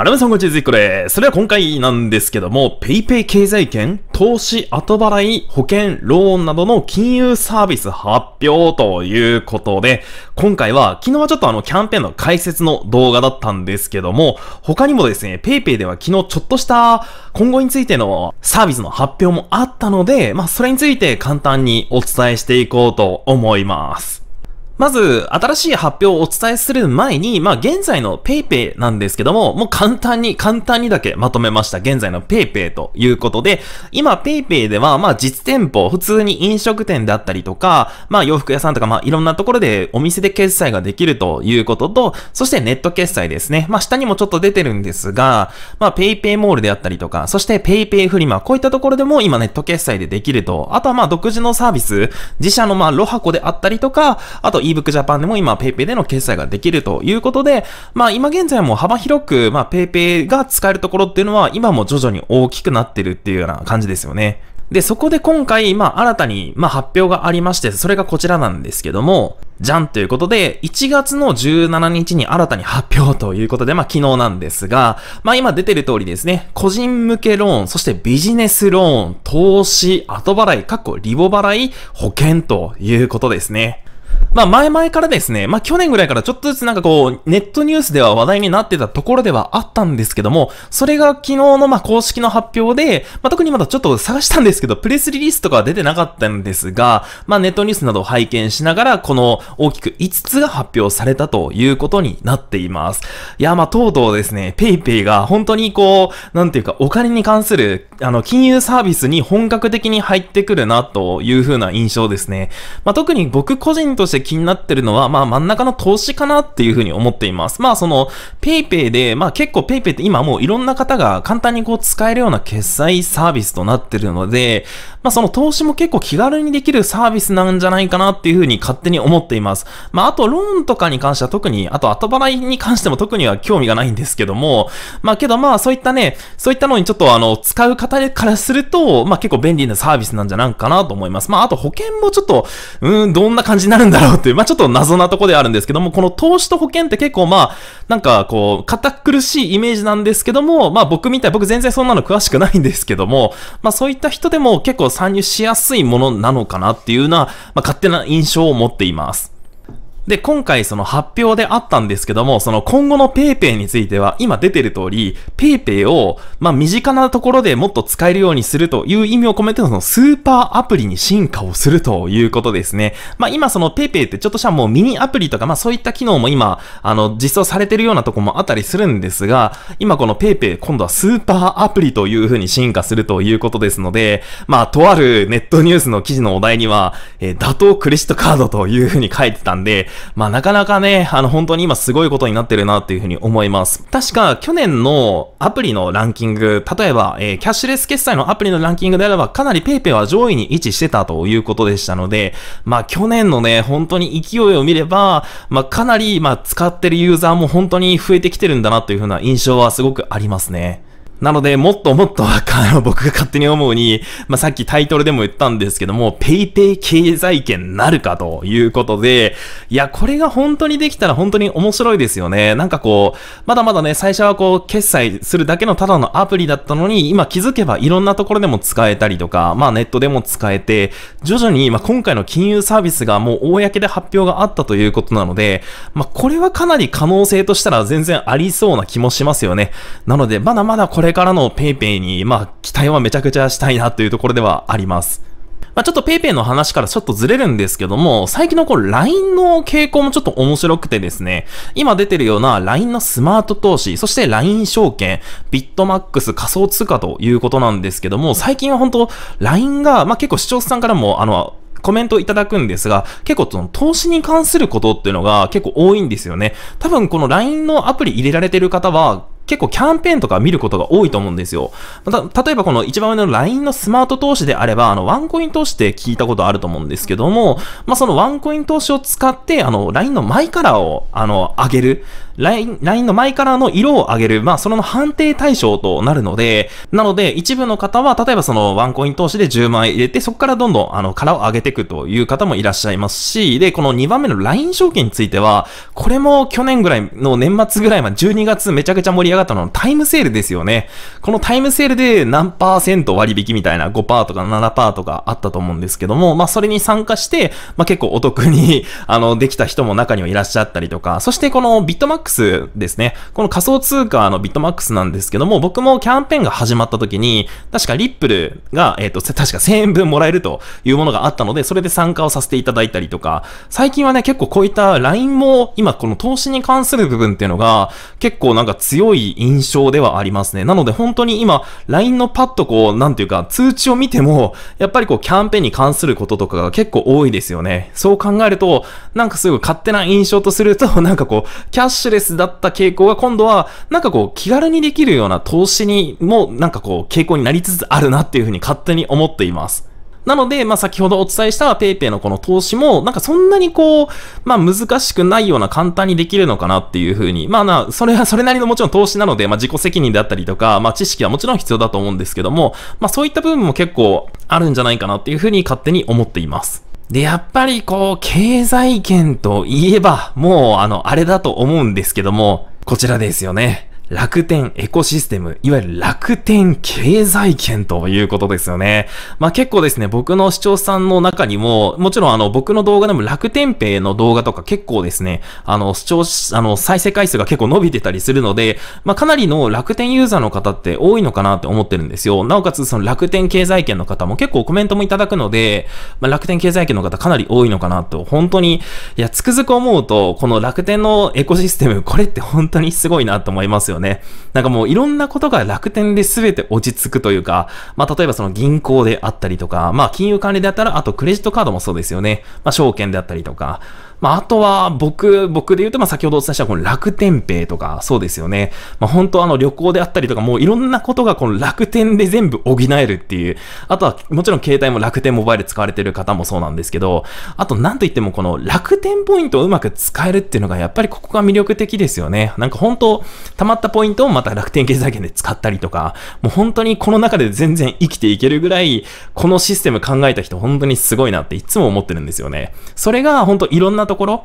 アラムさんこんにちは、ずいこです。それは今回なんですけども、PayPay 経済圏、投資、後払い、保険、ローンなどの金融サービス発表ということで、今回は、昨日はちょっとあの、キャンペーンの解説の動画だったんですけども、他にもですね、PayPay では昨日ちょっとした今後についてのサービスの発表もあったので、まあ、それについて簡単にお伝えしていこうと思います。まず、新しい発表をお伝えする前に、まあ、現在の PayPay なんですけども、もう簡単に、簡単にだけまとめました。現在の PayPay ということで、今 PayPay では、まあ、実店舗、普通に飲食店であったりとか、まあ、洋服屋さんとか、まあ、いろんなところでお店で決済ができるということと、そしてネット決済ですね。まあ、下にもちょっと出てるんですが、まあ、PayPay モールであったりとか、そして PayPay フリマ、こういったところでも今ネット決済でできると、あとはまあ、独自のサービス、自社のまあ、ロハコであったりとか、あと ebookjapan でも今 PayPay での決済ができるということで、まあ今現在も幅広く、ま PayPay が使えるところっていうのは今も徐々に大きくなってるっていうような感じですよね。で、そこで今回、まあ、新たに、まあ、発表がありまして、それがこちらなんですけども、じゃんということで、1月の17日に新たに発表ということで、まあ、昨日なんですが、まあ、今出てる通りですね、個人向けローン、そしてビジネスローン、投資、後払い、過去リボ払い、保険ということですね。まあ前々からですね、まあ去年ぐらいからちょっとずつなんかこう、ネットニュースでは話題になってたところではあったんですけども、それが昨日のまあ公式の発表で、まあ特にまだちょっと探したんですけど、プレスリリースとかは出てなかったんですが、まあネットニュースなどを拝見しながら、この大きく5つが発表されたということになっています。いや、まあとうとうですね、PayPay が本当にこう、なんていうかお金に関する、あの、金融サービスに本格的に入ってくるなという風な印象ですね。まあ特に僕個人としてして気になってるのは、まあ真ん中の投資かなっていうふうに思っています。まあその PayPay で、まあ結構 PayPay って今もういろんな方が簡単にこう使えるような決済サービスとなってるので、まあその投資も結構気軽にできるサービスなんじゃないかなっていうふうに勝手に思っています。まああとローンとかに関しては特に、あと後払いに関しても特には興味がないんですけども、まあけどまあそういったね、そういったのにちょっとあの使う方からすると、まあ結構便利なサービスなんじゃないかなと思います。まああと保険もちょっと、うん、どんな感じになるんだろうろうっていう、まあちょっと謎なとこであるんですけども、この投資と保険って結構まあなんかこう、堅苦しいイメージなんですけども、まあ僕みたい、僕全然そんなの詳しくないんですけども、まあそういった人でも結構参入しやすいものなのかなっていうような、まあ勝手な印象を持っています。で、今回その発表であったんですけども、その今後の PayPay については、今出てる通り、PayPay を、まあ、身近なところでもっと使えるようにするという意味を込めてのそのスーパーアプリに進化をするということですね。まあ、今その PayPay ってちょっとしたもうミニアプリとか、まあ、そういった機能も今、あの、実装されてるようなとこもあったりするんですが、今この PayPay 今度はスーパーアプリという風に進化するということですので、まあ、とあるネットニュースの記事のお題には、えー、打倒クレジットカードという風に書いてたんで、まあなかなかね、あの本当に今すごいことになってるなっていうふうに思います。確か去年のアプリのランキング、例えば、えー、キャッシュレス決済のアプリのランキングであればかなり PayPay は上位に位置してたということでしたので、まあ去年のね、本当に勢いを見れば、まあかなり、まあ使ってるユーザーも本当に増えてきてるんだなというふうな印象はすごくありますね。なので、もっともっと、あの、僕が勝手に思うに、まあ、さっきタイトルでも言ったんですけども、paypay 経済圏なるかということで、いや、これが本当にできたら本当に面白いですよね。なんかこう、まだまだね、最初はこう、決済するだけのただのアプリだったのに、今気づけばいろんなところでも使えたりとか、まあ、ネットでも使えて、徐々に、ま今回の金融サービスがもう公で発表があったということなので、まあ、これはかなり可能性としたら全然ありそうな気もしますよね。なので、まだまだこれれからの PayPay に、まあ、期待はめちゃくちゃしたいなというところではあります。まあ、ちょっと PayPay の話からちょっとずれるんですけども、最近のこう LINE の傾向もちょっと面白くてですね、今出てるような LINE のスマート投資、そして LINE 証券、ビットマックス仮想通貨ということなんですけども、最近は本当 LINE が、まあ、結構視聴者さんからも、あの、コメントいただくんですが、結構その投資に関することっていうのが結構多いんですよね。多分この LINE のアプリ入れられてる方は、結構キャンペーンとか見ることが多いと思うんですよ。また、例えばこの一番上の LINE のスマート投資であれば、あの、ワンコイン投資って聞いたことあると思うんですけども、まあ、そのワンコイン投資を使って、あの、LINE のマイカラーを、あの、上げる。LINE, LINE のマイカラーの色を上げる。まあ、その判定対象となるので、なので、一部の方は、例えばそのワンコイン投資で10万円入れて、そこからどんどん、あの、カラーを上げていくという方もいらっしゃいますし、で、この2番目の LINE 証券については、これも去年ぐらいの年末ぐらいまで12月めちゃくちゃ盛り上が上ったのタイムセールですよね。このタイムセールで何パーセント割引みたいな5%とか7%とかあったと思うんですけども、まあそれに参加して、まあ結構お得に あの、できた人も中にはいらっしゃったりとか、そしてこのビットマックスですね。この仮想通貨のビットマックスなんですけども、僕もキャンペーンが始まった時に、確かリップルが、えっ、ー、と、確か1000円分もらえるというものがあったので、それで参加をさせていただいたりとか、最近はね、結構こういった LINE も今この投資に関する部分っていうのが、結構なんか強い印象ではありますね。なので本当に今、LINE のパッとこう、なんていうか、通知を見ても、やっぱりこう、キャンペーンに関することとかが結構多いですよね。そう考えると、なんかすぐ勝手な印象とすると、なんかこう、キャッシュレスだった傾向が今度は、なんかこう、気軽にできるような投資にも、なんかこう、傾向になりつつあるなっていうふうに勝手に思っています。なので、まあ、先ほどお伝えした PayPay のこの投資も、なんかそんなにこう、まあ、難しくないような簡単にできるのかなっていうふうに、まあな、それはそれなりのもちろん投資なので、まあ、自己責任であったりとか、まあ、知識はもちろん必要だと思うんですけども、まあ、そういった部分も結構あるんじゃないかなっていうふうに勝手に思っています。で、やっぱりこう、経済圏といえば、もうあの、あれだと思うんですけども、こちらですよね。楽天エコシステム、いわゆる楽天経済圏ということですよね。まあ結構ですね、僕の視聴者さんの中にも、もちろんあの僕の動画でも楽天ペイの動画とか結構ですね、あの視聴、し、あの再生回数が結構伸びてたりするので、まあかなりの楽天ユーザーの方って多いのかなって思ってるんですよ。なおかつその楽天経済圏の方も結構コメントもいただくので、まあ楽天経済圏の方かなり多いのかなと、本当に、いや、つくづく思うと、この楽天のエコシステム、これって本当にすごいなと思いますよね。ね。なんかもういろんなことが楽天で全て落ち着くというか、まあ例えばその銀行であったりとか、まあ金融管理であったら、あとクレジットカードもそうですよね。まあ証券であったりとか、まあ、あとは、僕、僕で言うと、まあ、先ほどお伝えしたこの楽天ペイとか、そうですよね。まあ、本当あの、旅行であったりとか、もういろんなことがこの楽天で全部補えるっていう。あとは、もちろん携帯も楽天モバイル使われてる方もそうなんですけど、あと、なんといってもこの楽天ポイントをうまく使えるっていうのが、やっぱりここが魅力的ですよね。なんか本当、溜まったポイントをまた楽天経済圏で使ったりとか、もう本当にこの中で全然生きていけるぐらい、このシステム考えた人本当にすごいなっていつも思ってるんですよね。それが本当いろんなところ、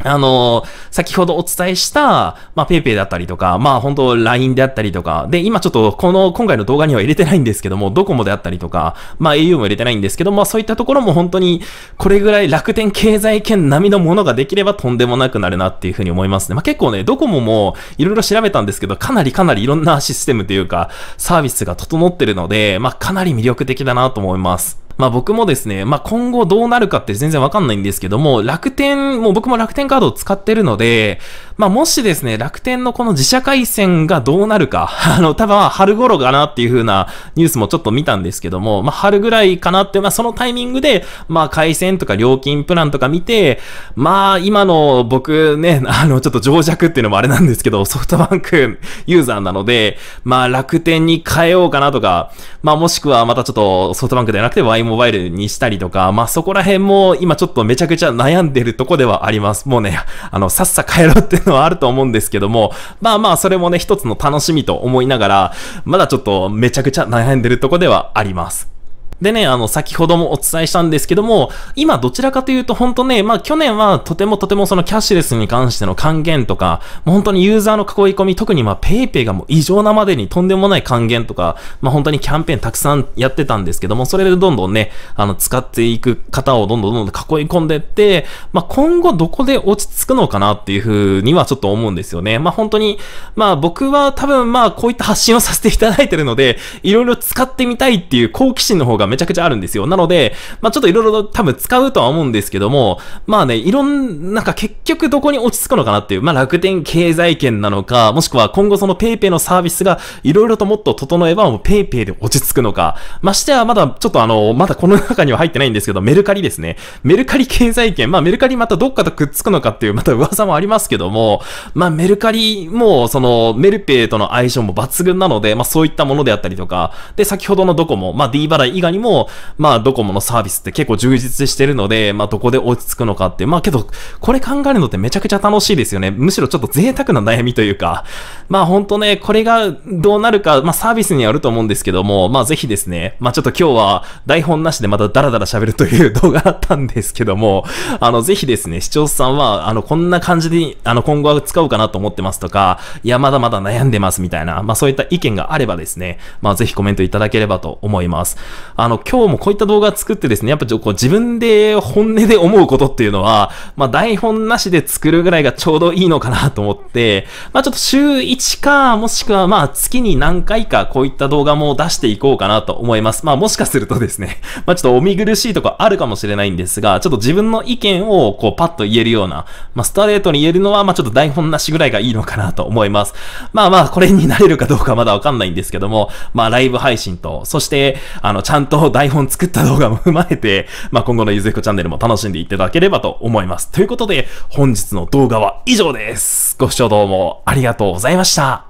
あの先ほどお伝えした、まあ、ペイペイだったりとか、まあ、本当 LINE であったりとか、で、今ちょっと、この、今回の動画には入れてないんですけども、ドコモであったりとか、まあ、au も入れてないんですけども、そういったところも本当に、これぐらい楽天経済圏並みのものができればとんでもなくなるなっていうふうに思いますね。まあ、結構ね、ドコモも、いろいろ調べたんですけど、かなりかなりいろんなシステムというか、サービスが整ってるので、まあ、かなり魅力的だなと思います。まあ僕もですね、まあ今後どうなるかって全然わかんないんですけども、楽天、もう僕も楽天カードを使ってるので、まあ、もしですね、楽天のこの自社回線がどうなるか、あの、多分春頃かなっていう風なニュースもちょっと見たんですけども、まあ、春ぐらいかなって、まあ、そのタイミングで、まあ、回線とか料金プランとか見て、まあ、今の僕ね、あの、ちょっと情弱っていうのもあれなんですけど、ソフトバンクユーザーなので、まあ、楽天に変えようかなとか、まあ、もしくはまたちょっとソフトバンクではなくて Y モバイルにしたりとか、まあ、そこら辺も今ちょっとめちゃくちゃ悩んでるとこではあります。もうね、あの、さっさ帰ろうってのはあると思うんですけども、まあまあそれもね、一つの楽しみと思いながら、まだちょっとめちゃくちゃ悩んでるとこではあります。でね、あの、先ほどもお伝えしたんですけども、今どちらかというと本当ね、まあ去年はとてもとてもそのキャッシュレスに関しての還元とか、もう本当にユーザーの囲い込み、特にまあ PayPay がもう異常なまでにとんでもない還元とか、まあ本当にキャンペーンたくさんやってたんですけども、それでどんどんね、あの、使っていく方をどんどんどんどん囲い込んでって、まあ今後どこで落ち着くのかなっていうふうにはちょっと思うんですよね。まあ本当に、まあ僕は多分まあこういった発信をさせていただいてるので、いろいろ使ってみたいっていう好奇心の方ががめちゃくちゃあるんですよ。なので、まあちょっといろいろ多分使うとは思うんですけども、まあね、いろん、ななんか結局どこに落ち着くのかなっていう、まあ楽天経済圏なのか、もしくは今後その PayPay のサービスがいろいろともっと整えばもう PayPay で落ち着くのか、ましてはまだちょっとあの、まだこの中には入ってないんですけど、メルカリですね。メルカリ経済圏、まあメルカリまたどっかとくっつくのかっていう、また噂もありますけども、まあメルカリもそのメルペイとの相性も抜群なので、まあそういったものであったりとか、で、先ほどのドコモ、まあ D 払い以外にも、まあ、ドコモのサービスって結構充実してるので、まあ、どこで落ち着くのかってまあ、けど、これ考えるのってめちゃくちゃ楽しいですよね。むしろちょっと贅沢な悩みというか、まあ、ほんとね、これがどうなるか、まあ、サービスによると思うんですけども、まあ、ぜひですね、まあ、ちょっと今日は台本なしでまたダラダラ喋るという動画だったんですけども、あの、ぜひですね、視聴者さんは、あの、こんな感じで、あの、今後は使おうかなと思ってますとか、いや、まだまだ悩んでますみたいな、まあ、そういった意見があればですね、まあ、ぜひコメントいただければと思います。あの、今日もこういった動画作ってですね、やっぱちょっとこう自分で本音で思うことっていうのは、まあ、台本なしで作るぐらいがちょうどいいのかなと思って、まあ、ちょっと週1か、もしくはまあ、月に何回かこういった動画も出していこうかなと思います。まあ、もしかするとですね、まあ、ちょっとお見苦しいとこあるかもしれないんですが、ちょっと自分の意見をこう、パッと言えるような、まあ、ストレートに言えるのは、まあ、ちょっと台本なしぐらいがいいのかなと思います。まあまあ、これになれるかどうかまだわかんないんですけども、まあ、ライブ配信と、そして、あの、ちゃんとと台本作った動画も踏まえて、まあ、今後のゆずひこチャンネルも楽しんでいただければと思います。ということで、本日の動画は以上です。ご視聴どうもありがとうございました。